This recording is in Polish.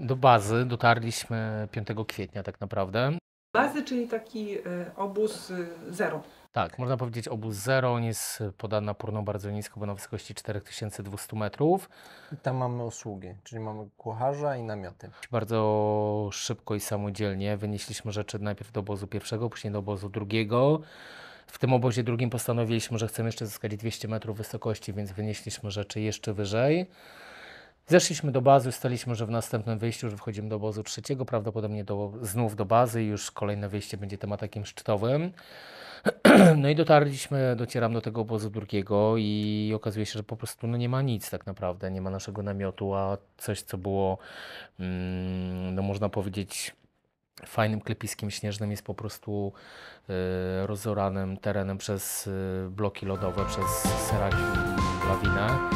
Do bazy dotarliśmy 5 kwietnia tak naprawdę. Bazy, czyli taki e, obóz e, zero. Tak, można powiedzieć obóz zero. On jest podany na pórną bardzo nisko, bo na wysokości 4200 metrów. I tam mamy usługi, czyli mamy kucharza i namioty. Bardzo szybko i samodzielnie wynieśliśmy rzeczy najpierw do obozu pierwszego, później do obozu drugiego. W tym obozie drugim postanowiliśmy, że chcemy jeszcze zyskać 200 metrów wysokości, więc wynieśliśmy rzeczy jeszcze wyżej. Zeszliśmy do bazy, ustaliśmy, że w następnym wyjściu, że wchodzimy do obozu trzeciego, prawdopodobnie do, znów do bazy i już kolejne wyjście będzie tematem szczytowym. No i dotarliśmy, docieram do tego obozu drugiego i okazuje się, że po prostu no nie ma nic tak naprawdę, nie ma naszego namiotu, a coś, co było, mm, no można powiedzieć, fajnym klepiskiem śnieżnym jest po prostu e, rozoranym terenem przez e, bloki lodowe, przez seraki i lawinę.